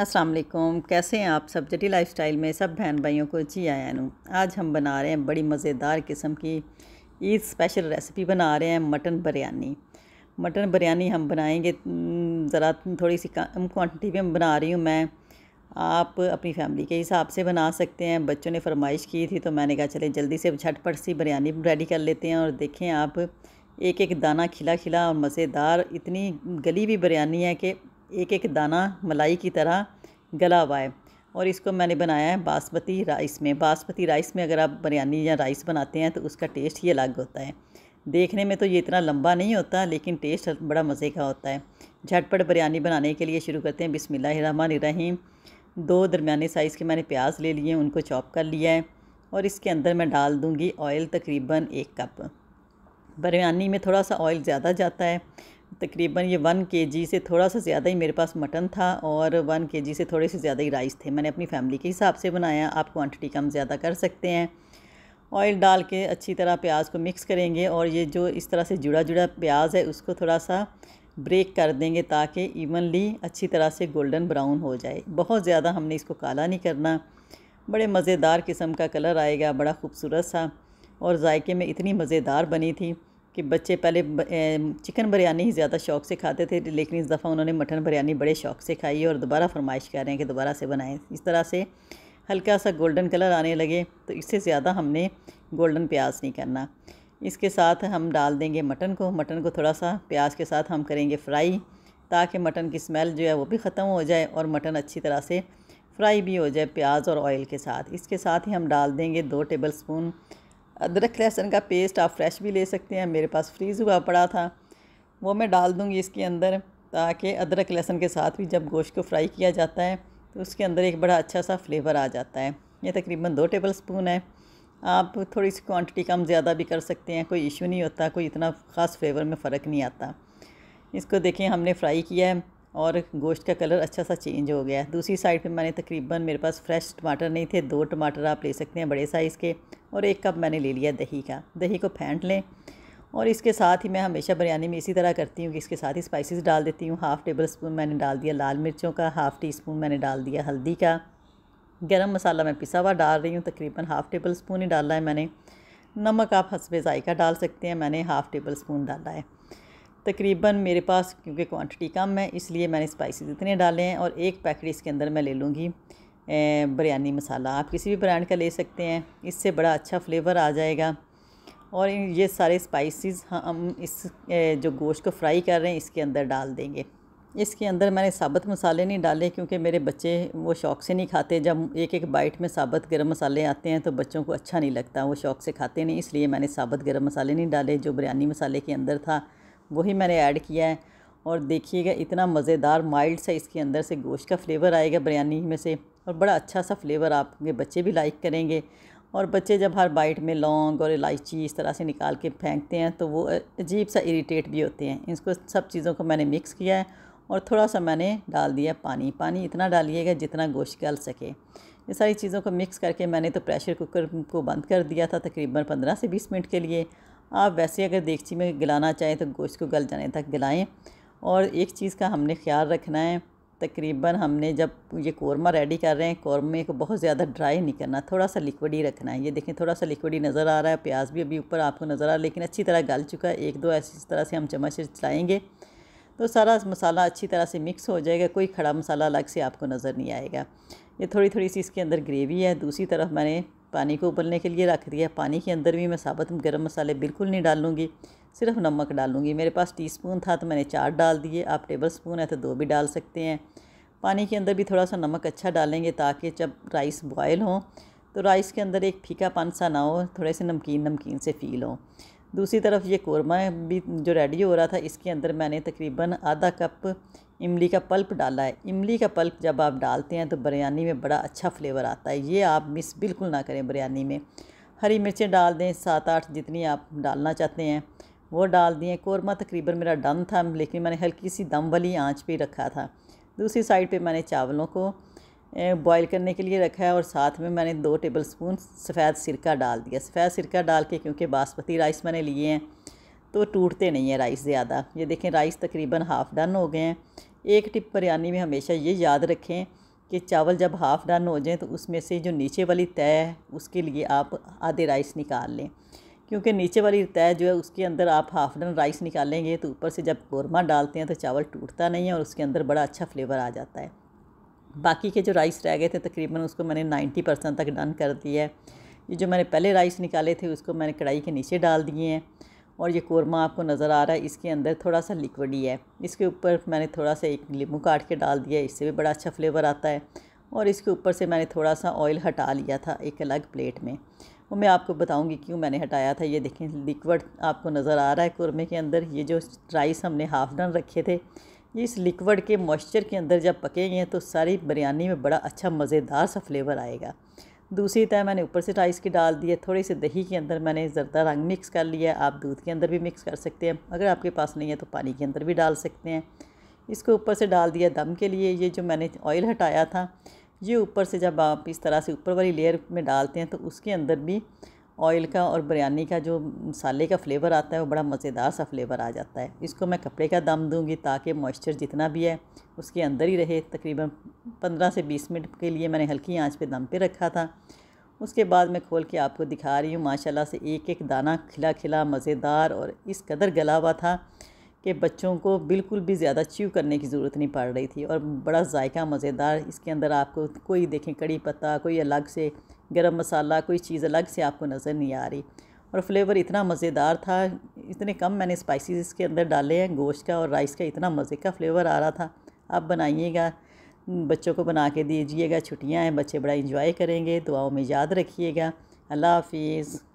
अस्सलाम वालेकुम कैसे हैं आप सब जटी लाइफस्टाइल में सब बहन भाइयों को जी आया नूँ आज हम बना रहे हैं बड़ी मज़ेदार किस्म की ईद स्पेशल रेसिपी बना रहे हैं मटन बिरयानी मटन बिरयानी हम बनाएंगे ज़रा थोड़ी सी कम क्वान्टिटी में बना रही हूँ मैं आप अपनी फैमिली के हिसाब से बना सकते हैं बच्चों ने फरमाइश की थी तो मैंने कहा चले जल्दी से झटपट सी बिरयानी रेडी कर लेते हैं और देखें आप एक एक दाना खिला खिला और मज़ेदार इतनी गली हुई बिरयानी है कि एक एक दाना मलाई की तरह गला हुआ है और इसको मैंने बनाया है बासमती राइस में बासमती राइस में अगर आप बिरयानी या राइस बनाते हैं तो उसका टेस्ट ही अलग होता है देखने में तो ये इतना लंबा नहीं होता लेकिन टेस्ट बड़ा मज़े का होता है झटपट बिरयानी बनाने के लिए शुरू करते हैं बिसमीम दो दरमिया साइज़ के मैंने प्याज ले लिए उनको चॉप कर लिया है और इसके अंदर मैं डाल दूँगी ऑयल तकरीबन एक कप बिरयानी में थोड़ा सा ऑयल ज़्यादा जाता है तकरीबन ये वन के से थोड़ा सा ज़्यादा ही मेरे पास मटन था और वन के से थोड़े से ज़्यादा ही राइस थे मैंने अपनी फैमिली के हिसाब से बनाया आप क्वांटिटी कम ज़्यादा कर सकते हैं ऑयल डाल के अच्छी तरह प्याज को मिक्स करेंगे और ये जो इस तरह से जुड़ा जुड़ा प्याज है उसको थोड़ा सा ब्रेक कर देंगे ताकि इवनली अच्छी तरह से गोल्डन ब्राउन हो जाए बहुत ज़्यादा हमने इसको काला नहीं करना बड़े मज़ेदार किस्म का कलर आएगा बड़ा खूबसूरत सा और जायके में इतनी मज़ेदार बनी थी कि बच्चे पहले चिकन बिरयानी ही ज़्यादा शौक से खाते थे लेकिन इस दफ़ा उन्होंने मटन बिरयानी बड़े शौक से खाई है और दोबारा फरमाइश कर रहे हैं कि दोबारा से बनाएं इस तरह से हल्का सा गोल्डन कलर आने लगे तो इससे ज़्यादा हमने गोल्डन प्याज नहीं करना इसके साथ हम डाल देंगे मटन को मटन को थोड़ा सा प्याज के साथ हम करेंगे फ्राई ताकि मटन की स्मेल जो है वो भी ख़त्म हो जाए और मटन अच्छी तरह से फ्राई भी हो जाए प्याज और ऑयल के साथ इसके साथ ही हम डाल देंगे दो टेबल स्पून अदरक लहसुन का पेस्ट आप फ्रेश भी ले सकते हैं मेरे पास फ्रीज़ हुआ पड़ा था वो मैं डाल दूँगी इसके अंदर ताकि अदरक लहसुन के साथ भी जब गोश्त को फ्राई किया जाता है तो उसके अंदर एक बड़ा अच्छा सा फ्लेवर आ जाता है ये तकरीबन दो टेबल स्पून है आप थोड़ी सी क्वांटिटी कम ज़्यादा भी कर सकते हैं कोई इशू नहीं होता कोई इतना ख़ास फ्लेवर में फ़र्क नहीं आता इसको देखें हमने फ्राई किया है और गोश्त का कलर अच्छा सा चेंज हो गया दूसरी साइड पे मैंने तकरीबन मेरे पास फ्रेश टमाटर नहीं थे दो टमाटर आप ले सकते हैं बड़े साइज़ के और एक कप मैंने ले लिया दही का दही को फेंट लें और इसके साथ ही मैं हमेशा बिरयानी में इसी तरह करती हूँ कि इसके साथ ही स्पाइसेस डाल देती हूँ हाफ़ टेबल स्पून मैंने डाल दिया लाल मिर्चों का हाफ़ टी स्पून मैंने डाल दिया हल्दी का गरम मसाला मैं पिसा हुआ डाल रही हूँ तकरीबन हाफ़ टेबल स्पून ही डाला है मैंने नमक आप हंसबे ज़ायका डाल सकते हैं मैंने हाफ़ टेबल स्पून डाला है तकरीबन मेरे पास क्योंकि क्वांटिटी कम है इसलिए मैंने स्पाइसेस इतने डाले हैं और एक पैकेट इसके अंदर मैं ले लूँगी बिरयानी मसाला आप किसी भी ब्रांड का ले सकते हैं इससे बड़ा अच्छा फ्लेवर आ जाएगा और ये सारे स्पाइसेस हम इस जो गोश्त को फ्राई कर रहे हैं इसके अंदर डाल देंगे इसके अंदर मैंने साबत मसाले नहीं डाले क्योंकि मेरे बच्चे वो शौक़ से नहीं खाते जब एक एक बाइट में साबत गर्म मसाले आते हैं तो बच्चों को अच्छा नहीं लगता वो शौक़ से खाते नहीं इसलिए मैंने साबत गर्म मसाले नहीं डाले जो बिरयानी मसाले के अंदर था वही मैंने ऐड किया है और देखिएगा इतना मज़ेदार माइल्ड सा इसके अंदर से गोश्त का फ्लेवर आएगा बिरयानी में से और बड़ा अच्छा सा फ्लेवर आपके बच्चे भी लाइक करेंगे और बच्चे जब हर बाइट में लौंग और इलायची इस तरह से निकाल के फेंकते हैं तो वो अजीब सा इरीटेट भी होते हैं इसको सब चीज़ों को मैंने मिक्स किया है और थोड़ा सा मैंने डाल दिया पानी पानी इतना डालिएगा जितना गोश्त गल सके ये सारी चीज़ों को मिक्स करके मैंने तो प्रेशर कुकर को बंद कर दिया था तकरीबन पंद्रह से बीस मिनट के लिए आप वैसे अगर देखची में गलाना चाहें तो गोश्त को गल जाने तक गलाएं और एक चीज़ का हमने ख्याल रखना है तकरीबन हमने जब ये कौरमा रेडी कर रहे हैं कौरमे को बहुत ज़्यादा ड्राई नहीं करना थोड़ा सा लिक्विड ही रखना है ये देखें थोड़ा सा लिक्विड ही नज़र आ रहा है प्याज भी अभी ऊपर आपको नज़र आ रहा है लेकिन अच्छी तरह गल चुका है एक दो ऐसी तरह से हम चम्मच से चलाएँगे तो सारा मसाला अच्छी तरह से मिक्स हो जाएगा कोई खड़ा मसाला अलग से आपको नज़र नहीं आएगा ये थोड़ी थोड़ी सी इसके अंदर ग्रेवी है दूसरी तरफ मैंने पानी को उबलने के लिए रख दिया पानी के अंदर भी मैं साबुत गर्म मसाले बिल्कुल नहीं डालूँगी सिर्फ नमक डालूँगी मेरे पास टीस्पून था तो मैंने चार डाल दिए आप टेबल स्पून है तो दो भी डाल सकते हैं पानी के अंदर भी थोड़ा सा नमक अच्छा डालेंगे ताकि जब राइस बॉयल हो तो राइस के अंदर एक फीका पान सा ना हो थोड़े से नमकीन नमकीन से फील हो दूसरी तरफ ये कौरमा भी जो रेडी हो रहा था इसके अंदर मैंने तकरीबन आधा कप इमली का पल्प डाला है इमली का पल्प जब आप डालते हैं तो बिरयानी में बड़ा अच्छा फ्लेवर आता है ये आप मिस बिल्कुल ना करें बिरयानी में हरी मिर्चें डाल दें सात आठ जितनी आप डालना चाहते हैं वो डाल दिए कौरमा तकरीबन मेरा डन था लेकिन मैंने हल्की सी दम वाली आँच पर रखा था दूसरी साइड पे मैंने चावलों को बॉईल करने के लिए रखा है और साथ में मैंने दो टेबल स्पून सफ़ेद सिरका डाल दिया सफ़ेद सिरका डाल के क्योंकि बासमती राइस मैंने लिए हैं तो टूटते नहीं है राइस ज़्यादा ये देखें राइस तकरीबन हाफ़ डन हो गए हैं एक टिप बिरयानी में हमेशा ये याद रखें कि चावल जब हाफ़ डन हो जाए तो उसमें से जो नीचे वाली तय है उसके लिए आप आधे राइस निकाल लें क्योंकि नीचे वाली तय जो है उसके अंदर आप हाफ डन राइस निकालेंगे तो ऊपर से जब कौरमा डालते हैं तो चावल टूटता नहीं है और उसके अंदर बड़ा अच्छा फ्लेवर आ जाता है बाकी के जो राइस रह गए थे तकरीबन उसको मैंने नाइन्टी परसेंट तक डन कर दिया है ये जो मैंने पहले राइस निकाले थे उसको मैंने कढ़ाई के नीचे डाल दिए हैं और ये कौरमा आपको नज़र आ रहा है इसके अंदर थोड़ा सा लिक्विड ही है इसके ऊपर मैंने थोड़ा सा एक नींबू काट के डाल दिया इससे भी बड़ा अच्छा फ्लेवर आता है और इसके ऊपर से मैंने थोड़ा सा ऑयल हटा लिया था एक अलग प्लेट में वो मैं आपको बताऊंगी क्यों मैंने हटाया था ये देखें लिक्विड आपको नज़र आ रहा है कौरमे के अंदर ये जो राइस हमने हाफ डन रखे थे ये इस लिक्विड के मॉइस्चर के अंदर जब पकेंगे तो सारी बिरयानी में बड़ा अच्छा मज़ेदार सा फ्लेवर आएगा दूसरी तय मैंने ऊपर से राइस की डाल दी है थोड़ी सी दही के अंदर मैंने ज़रदा रंग मिक्स कर लिया है आप दूध के अंदर भी मिक्स कर सकते हैं अगर आपके पास नहीं है तो पानी के अंदर भी डाल सकते हैं इसको ऊपर से डाल दिया दम के लिए ये जो मैंने ऑयल हटाया था ये ऊपर से जब आप इस तरह से ऊपर वाली लेयर में डालते हैं तो उसके अंदर भी ऑयल का और बिरयानी का जो मसाले का फ्लेवर आता है वो बड़ा मज़ेदार सा फ्लेवर आ जाता है इसको मैं कपड़े का दम दूंगी ताकि मॉइस्चर जितना भी है उसके अंदर ही रहे तकरीबन पंद्रह से बीस मिनट के लिए मैंने हल्की आंच पे दम पे रखा था उसके बाद मैं खोल के आपको दिखा रही हूँ माशाल्लाह से एक एक दाना खिला खिला मज़ेदार और इस कदर गला हुआ था कि बच्चों को बिल्कुल भी ज़्यादा च्यू करने की ज़रूरत नहीं पड़ रही थी और बड़ा जायका मज़ेदार इसके अंदर आपको कोई देखें कड़ी पत्ता कोई अलग से गरम मसाला कोई चीज़ अलग से आपको नज़र नहीं आ रही और फ्लेवर इतना मज़ेदार था इतने कम मैंने स्पाइसेस इसके अंदर डाले हैं गोश्त का और राइस का इतना मज़े का फ्लेवर आ रहा था आप बनाइएगा बच्चों को बना के दीजिएगा छुट्टियाँ हैं बच्चे बड़ा इंजॉय करेंगे दुआओं में याद रखिएगा अल्लाह हाफिज़